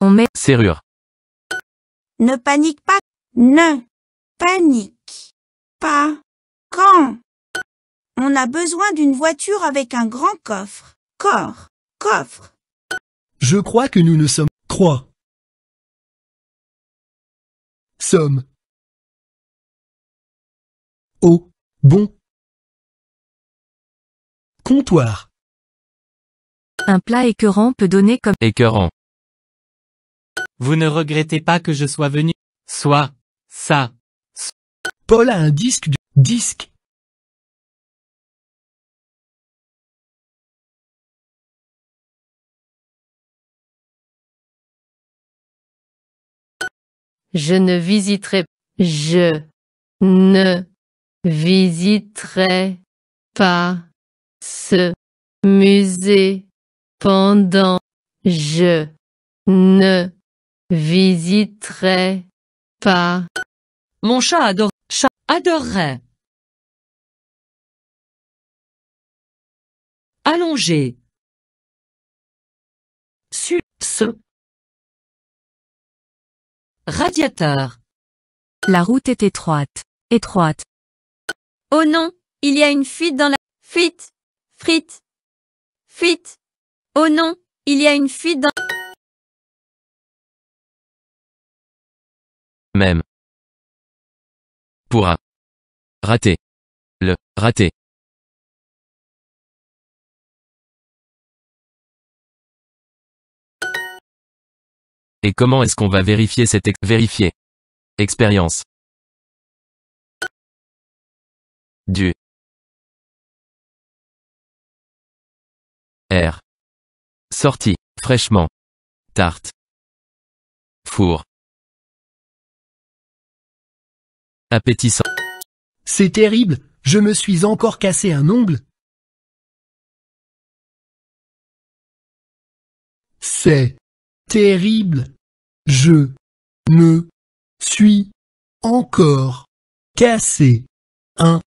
On met serrure. Ne panique pas. Ne panique pas. Quand on a besoin d'une voiture avec un grand coffre. Corps. Coffre. Je crois que nous ne sommes trois. Somme. Au bon comptoir. Un plat écœurant peut donner comme écœurant. Vous ne regrettez pas que je sois venu. Soit. Ça. Paul a un disque de disque. Je ne visiterai, je ne visiterai pas ce musée pendant je ne visiterai pas. Mon chat adore, chat adorerait. Allongé. Sups. Radiateur. La route est étroite. Étroite. Oh non, il y a une fuite dans la... Fuite. Frite. Fuite. Oh non, il y a une fuite dans... même pourra rater le Raté. Et comment est-ce qu'on va vérifier cette vérifier expérience du R. Sortie. fraîchement tarte four C'est terrible, je me suis encore cassé un ongle. C'est terrible. Je me suis encore cassé un